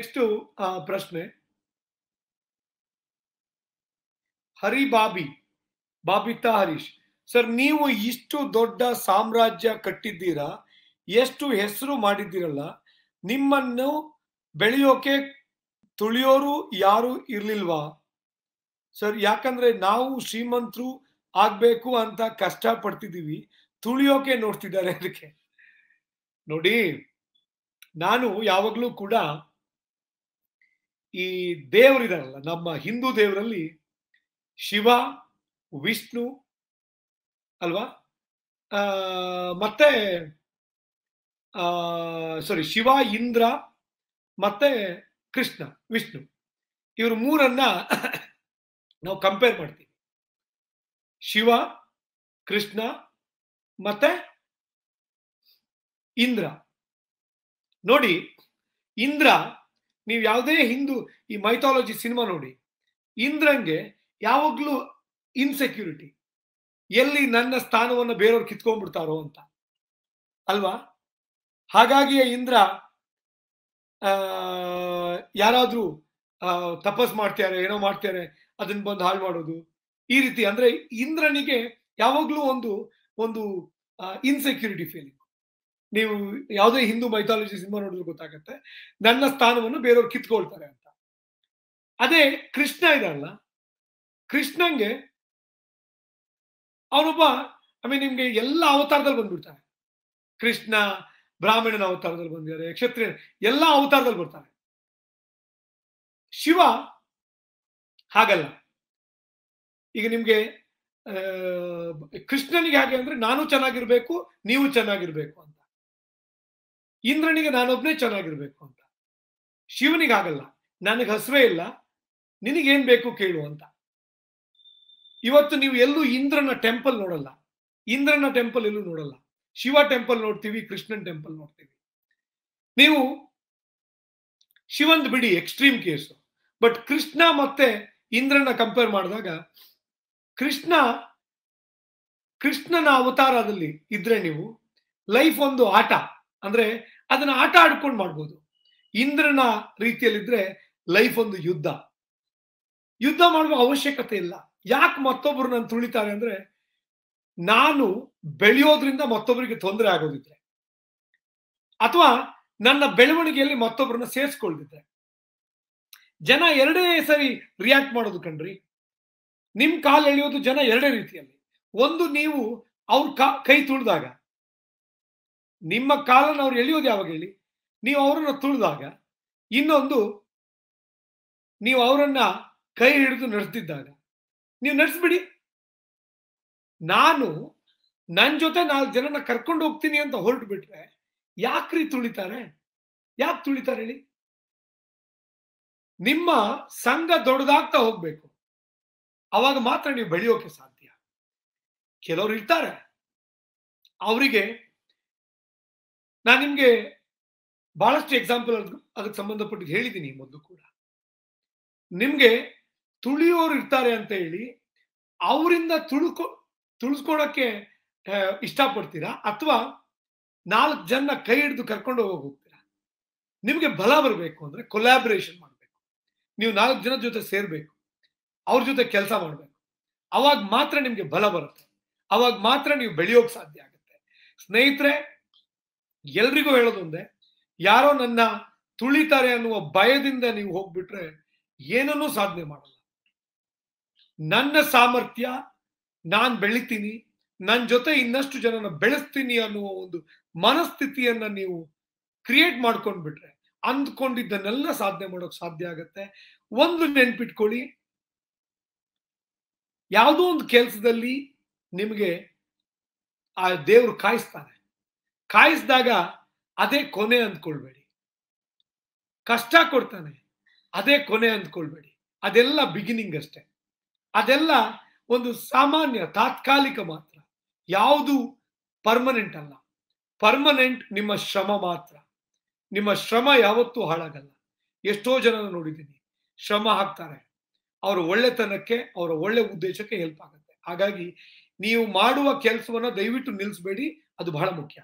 next ಪ್ರಶ್ನೆ ಹರಿ ಬಾಬಿ Babita Harish sir ನೀವು ಇಷ್ಟು ದೊಡ್ಡ ಸಾಮ್ರಾಜ್ಯ ಕಟ್ಟಿದ್ದೀರಾ ಎಷ್ಟು ಹೆಸರು ಮಾಡಿದ್ದೀರಲ್ಲ ನಿಮ್ಮನ್ನು ಬೆಳೆಯೋಕೆ ತುಳಿಯೋರು ಯಾರು ಇರ್ಲಿಲ್ವಾ ಸರ್ ಯಾಕಂದ್ರೆ ನಾವು ಶ್ರೀಮಂತರು ಆಗ್ಬೇಕು ಅಂತ ಕಷ್ಟ ಪಡ್ತಿದೀವಿ ತುಳಿಯೋಕೆ ನೋಡ್ತಿದ್ದಾರೆ ಅದಕ್ಕೆ ನೋಡಿ ನಾನು ಯಾವಾಗ್ಲೂ ಕೂಡ ಈ ದೇವರಿದಾರಲ್ಲ ನಮ್ಮ ಹಿಂದೂ ದೇವರಲ್ಲಿ ಶಿವ ವಿಷ್ಣು ಅಲ್ವಾ ಮತ್ತೆ ಸಾರಿ ಶಿವ ಇಂದ್ರ ಮತ್ತೆ ಕೃಷ್ಣ ವಿಷ್ಣು ಇವರು ಮೂರನ್ನ ನಾವು ಕಂಪೇರ್ ಮಾಡ್ತೀವಿ ಶಿವ ಕೃಷ್ಣ ಮತ್ತೆ ಇಂದ್ರ ನೋಡಿ ಇಂದ್ರ ನೀವು ಯಾವುದೇ ಹಿಂದೂ ಈ ಮೈಥಾಲಜಿ ಸಿನಿಮಾ ನೋಡಿ ಇಂದ್ರಂಗೆ ಯಾವಾಗ್ಲೂ ಇನ್ಸೆಕ್ಯೂರಿಟಿ ಎಲ್ಲಿ ನನ್ನ ಸ್ಥಾನವನ್ನು ಬೇರೆಯವ್ರು ಕಿತ್ಕೊಂಡ್ಬಿಡ್ತಾರೋ ಅಂತ ಅಲ್ವಾ ಹಾಗಾಗಿಯೇ ಇಂದ್ರ ಯಾರಾದ್ರೂ ತಪಸ್ ಮಾಡ್ತಾರೆ ಏನೋ ಮಾಡ್ತಾರೆ ಅದನ್ನ ಬಂದು ಹಾಳು ಮಾಡೋದು ಈ ರೀತಿ ಅಂದ್ರೆ ಇಂದ್ರನಿಗೆ ಯಾವಾಗ್ಲೂ ಒಂದು ಒಂದು ಇನ್ಸೆಕ್ಯೂರಿಟಿ ಫೀಲಿಂಗ್ ನೀವು ಯಾವುದೇ ಹಿಂದೂ ಮೈಥಾಲಜಿ ಸಿನಿಮಾ ನೋಡಿದ್ರು ಗೊತ್ತಾಗತ್ತೆ ನನ್ನ ಸ್ಥಾನವನ್ನು ಬೇರೆಯವ್ರು ಕಿತ್ಕೊಳ್ತಾರೆ ಅಂತ ಅದೇ ಕೃಷ್ಣ ಇದಲ್ಲ ಕೃಷ್ಣಂಗೆ ಅವನೊಬ್ಬ ಐ ಮೀನ್ ನಿಮ್ಗೆ ಎಲ್ಲ ಅವತಾರದಲ್ಲಿ ಬಂದ್ಬಿಡ್ತಾರೆ ಕೃಷ್ಣ ಬ್ರಾಹ್ಮಣನ ಅವತಾರದಲ್ಲಿ ಬಂದಿದ್ದಾರೆ ಕ್ಷತ್ರಿಯ ಎಲ್ಲ ಅವತಾರದಲ್ಲಿ ಬರ್ತಾರೆ ಶಿವ ಹಾಗಲ್ಲ ಈಗ ನಿಮ್ಗೆ ಕೃಷ್ಣನಿಗೆ ಹೇಗೆ ಅಂದ್ರೆ ನಾನು ಚೆನ್ನಾಗಿರ್ಬೇಕು ನೀವು ಚೆನ್ನಾಗಿರ್ಬೇಕು ಅಂತ ಇಂದ್ರನಿಗೆ ನಾನೊಬ್ನೇ ಚೆನ್ನಾಗಿರ್ಬೇಕು ಅಂತ ಶಿವನಿಗಾಗಲ್ಲ ನನಗೆ ಹಸುವೆ ಇಲ್ಲ ನಿನಗೇನ್ ಬೇಕು ಕೇಳು ಅಂತ ಇವತ್ತು ನೀವು ಎಲ್ಲೂ ಇಂದ್ರನ ಟೆಂಪಲ್ ನೋಡಲ್ಲ ಇಂದ್ರನ ಟೆಂಪಲ್ ಎಲ್ಲೂ ನೋಡಲ್ಲ ಶಿವ ಟೆಂಪಲ್ ನೋಡ್ತೀವಿ ಕೃಷ್ಣನ್ ಟೆಂಪಲ್ ನೋಡ್ತೀವಿ ನೀವು ಶಿವಂದ್ ಬಿಡಿ ಎಕ್ಸ್ಟ್ರೀಮ್ ಕೇಸ್ ಬಟ್ ಕೃಷ್ಣ ಮತ್ತೆ ಇಂದ್ರನ ಕಂಪೇರ್ ಮಾಡಿದಾಗ ಕೃಷ್ಣ ಕೃಷ್ಣನ ಅವತಾರದಲ್ಲಿ ಇದ್ರೆ ನೀವು ಲೈಫ್ ಒಂದು ಆಟ ಅಂದ್ರೆ ಅದನ್ನ ಆಟ ಆಡ್ಕೊಂಡು ಮಾಡ್ಬೋದು ಇಂದ್ರನ ರೀತಿಯಲ್ಲಿದ್ರೆ ಲೈಫ್ ಒಂದು ಯುದ್ಧ ಯುದ್ಧ ಮಾಡುವ ಅವಶ್ಯಕತೆ ಇಲ್ಲ ಯಾಕೆ ಮತ್ತೊಬ್ರು ನಾನು ತುಳಿತಾರೆ ಅಂದ್ರೆ ನಾನು ಬೆಳೆಯೋದ್ರಿಂದ ಮತ್ತೊಬ್ಬರಿಗೆ ತೊಂದರೆ ಆಗೋದಿದ್ರೆ ಅಥವಾ ನನ್ನ ಬೆಳವಣಿಗೆಯಲ್ಲಿ ಮತ್ತೊಬ್ಬರನ್ನ ಸೇರಿಸ್ಕೊಳ್ದಿದ್ರೆ ಜನ ಎರಡೇ ಸರಿ ರಿಯಾಕ್ಟ್ ಮಾಡೋದು ಕಣ್ರಿ ನಿಮ್ ಕಾಲು ಎಳೆಯೋದು ಜನ ಎರಡೇ ರೀತಿಯಲ್ಲಿ ಒಂದು ನೀವು ಅವ್ರ ಕೈ ತುಳಿದಾಗ ನಿಮ್ಮ ಕಾಲನ್ನು ಅವ್ರು ಎಳೆಯೋದು ಯಾವಾಗ ಹೇಳಿ ನೀವು ಅವರನ್ನು ತುಳಿದಾಗ ಇನ್ನೊಂದು ನೀವು ಅವರನ್ನ ಕೈ ಹಿಡಿದು ನಡೆಸ್ತಿದ್ದಾಗ ನೀವು ನಡೆಸ್ಬಿಡಿ ನಾನು ನನ್ನ ಜೊತೆ ನಾಲ್ಕು ಜನನ ಕರ್ಕೊಂಡು ಹೋಗ್ತೀನಿ ಅಂತ ಹೊರಟು ಬಿಟ್ರೆ ಯಾಕ್ರಿ ತುಳಿತಾರೆ ಯಾಕೆ ತುಳಿತಾರೆ ಹೇಳಿ ನಿಮ್ಮ ಸಂಘ ದೊಡ್ಡದಾಗ್ತಾ ಹೋಗ್ಬೇಕು ಅವಾಗ ಮಾತ್ರ ನೀವು ಬೆಳೆಯೋಕೆ ಸಾಧ್ಯ ಕೆಲವರು ಇರ್ತಾರೆ ಅವರಿಗೆ ನಾನು ನಿಮಗೆ ಬಹಳಷ್ಟು ಎಕ್ಸಾಂಪಲ್ ಅದಕ್ಕೆ ಸಂಬಂಧಪಟ್ಟಿದ್ದು ಹೇಳಿದ್ದೀನಿ ಮೊದಲು ಕೂಡ ನಿಮಗೆ ತುಳಿಯೋರು ಇರ್ತಾರೆ ಅಂತ ಹೇಳಿ ಅವರಿಂದ ತುಳುಕೊ ತುಳಿಸ್ಕೊಳಕ್ಕೆ ಇಷ್ಟಪಡ್ತೀರಾ ಅಥವಾ ನಾಲ್ಕು ಜನ ಕೈ ಹಿಡಿದು ಕರ್ಕೊಂಡು ಹೋಗ್ತೀರಾ ನಿಮಗೆ ಬಲ ಬರಬೇಕು ಅಂದ್ರೆ ಕೊಲ್ಯಾಬ್ರೇಷನ್ ಮಾಡಬೇಕು ನೀವು ನಾಲ್ಕು ಜನ ಜೊತೆ ಸೇರಬೇಕು ಅವ್ರ ಜೊತೆ ಕೆಲಸ ಮಾಡಬೇಕು ಅವಾಗ ಮಾತ್ರ ನಿಮಗೆ ಬಲ ಬರುತ್ತೆ ಅವಾಗ ಮಾತ್ರ ನೀವು ಬೆಳೆಯೋಕೆ ಸಾಧ್ಯ ಆಗುತ್ತೆ ಸ್ನೇಹಿತರೆ ಎಲ್ರಿಗೂ ಹೇಳೋದೊಂದೆ ಯಾರೋ ನನ್ನ ತುಳಿತಾರೆ ಅನ್ನುವ ಭಯದಿಂದ ನೀವು ಹೋಗ್ಬಿಟ್ರೆ ಏನನ್ನೂ ಸಾಧನೆ ಮಾಡಲ್ಲ ನನ್ನ ಸಾಮರ್ಥ್ಯ ನಾನು ಬೆಳಿತೀನಿ ನನ್ನ ಜೊತೆ ಇನ್ನಷ್ಟು ಜನನ ಬೆಳೆಸ್ತೀನಿ ಅನ್ನುವ ಒಂದು ಮನಸ್ಥಿತಿಯನ್ನ ನೀವು ಕ್ರಿಯೇಟ್ ಮಾಡ್ಕೊಂಡ್ಬಿಟ್ರೆ ಅಂದ್ಕೊಂಡಿದ್ದನ್ನೆಲ್ಲ ಸಾಧನೆ ಮಾಡೋಕ್ ಸಾಧ್ಯ ಆಗತ್ತೆ ಒಂದು ನೆನ್ಪಿಟ್ಕೊಳ್ಳಿ ಯಾವುದೋ ಒಂದು ಕೆಲಸದಲ್ಲಿ ನಿಮಗೆ ಆ ದೇವ್ರು ಕಾಯಿಸ್ತಾನೆ ಕಾಯಿಸಿದಾಗ ಅದೇ ಕೊನೆ ಅಂದ್ಕೊಳ್ಬೇಡಿ ಕಷ್ಟ ಕೊಡ್ತಾನೆ ಅದೇ ಕೊನೆ ಅಂದ್ಕೊಳ್ಬೇಡಿ ಅದೆಲ್ಲ ಬಿಗಿನಿಂಗ್ ಅಷ್ಟೆ ಅದೆಲ್ಲ ಒಂದು ಸಾಮಾನ್ಯ ತಾತ್ಕಾಲಿಕ ಮಾತ್ರ ಯಾವುದು ಪರ್ಮನೆಂಟ್ ಅಲ್ಲ ಪರ್ಮನೆಂಟ್ ನಿಮ್ಮ ಶ್ರಮ ಮಾತ್ರ ನಿಮ್ಮ ಶ್ರಮ ಯಾವತ್ತೂ ಹಾಳಾಗಲ್ಲ ಎಷ್ಟೋ ಜನ ನೋಡಿದ್ದೀನಿ ಶ್ರಮ ಹಾಕ್ತಾರೆ ಅವರ ಒಳ್ಳೆತನಕ್ಕೆ ಅವರ ಒಳ್ಳೆ ಉದ್ದೇಶಕ್ಕೆ ಹೆಲ್ಪ್ ಆಗುತ್ತೆ ಹಾಗಾಗಿ ನೀವು ಮಾಡುವ ಕೆಲಸವನ್ನು ದಯವಿಟ್ಟು ನಿಲ್ಲಿಸಬೇಡಿ ಅದು ಬಹಳ ಮುಖ್ಯ